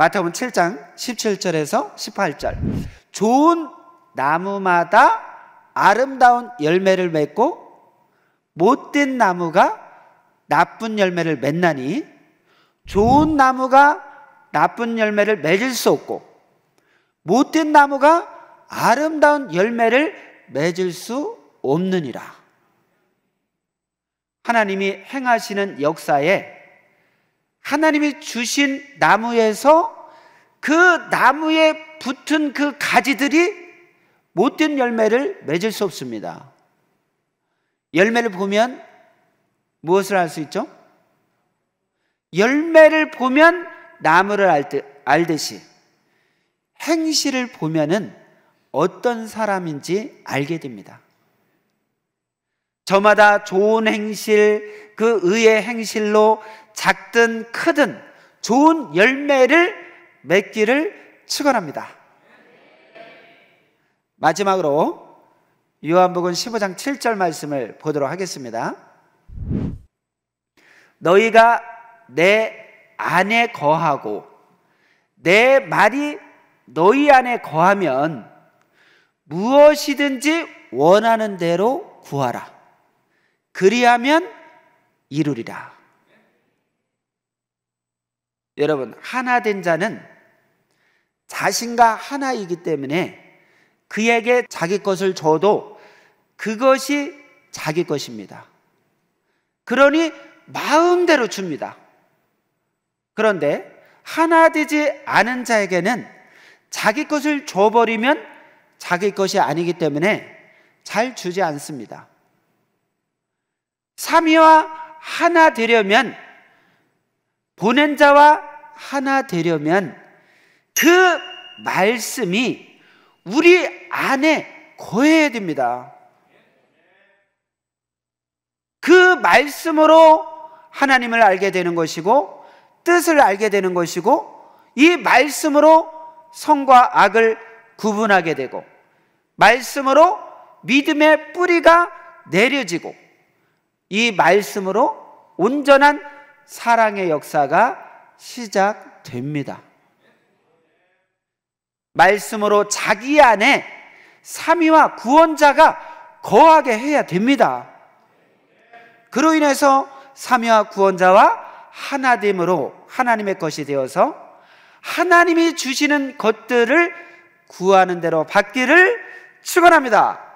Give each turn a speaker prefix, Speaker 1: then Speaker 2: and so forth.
Speaker 1: 마태복음 7장 17절에서 18절. 좋은 나무마다 아름다운 열매를 맺고 못된 나무가 나쁜 열매를 맺나니 좋은 나무가 나쁜 열매를 맺을 수 없고 못된 나무가 아름다운 열매를 맺을 수 없느니라. 하나님이 행하시는 역사에 하나님이 주신 나무에서 그 나무에 붙은 그 가지들이 못된 열매를 맺을 수 없습니다. 열매를 보면 무엇을 알 수 있죠? 열매를 보면 나무를 알듯이 행실을 보면은 어떤 사람인지 알게 됩니다. 저마다 좋은 행실, 그 의의 행실로 작든 크든 좋은 열매를 맺기를 축원합니다. 마지막으로 요한복음 15장 7절 말씀을 보도록 하겠습니다. 너희가 내 안에 거하고 내 말이 너희 안에 거하면 무엇이든지 원하는 대로 구하라. 그리하면 이루리라. 여러분, 하나 된 자는 자신과 하나이기 때문에 그에게 자기 것을 줘도 그것이 자기 것입니다. 그러니 마음대로 줍니다. 그런데 하나 되지 않은 자에게는 자기 것을 줘버리면 자기 것이 아니기 때문에 잘 주지 않습니다. 삼위와 하나 되려면 보낸 자와 하나 되려면 그 말씀이 우리 안에 거해야 됩니다. 그 말씀으로 하나님을 알게 되는 것이고 뜻을 알게 되는 것이고 이 말씀으로 성과 악을 구분하게 되고 말씀으로 믿음의 뿌리가 내려지고 이 말씀으로 온전한 사랑의 역사가 시작됩니다. 말씀으로 자기 안에 삼위와 구원자가 거하게 해야 됩니다. 그로 인해서 삼위와 구원자와 하나됨으로 하나님의 것이 되어서 하나님이 주시는 것들을 구하는 대로 받기를 축원합니다.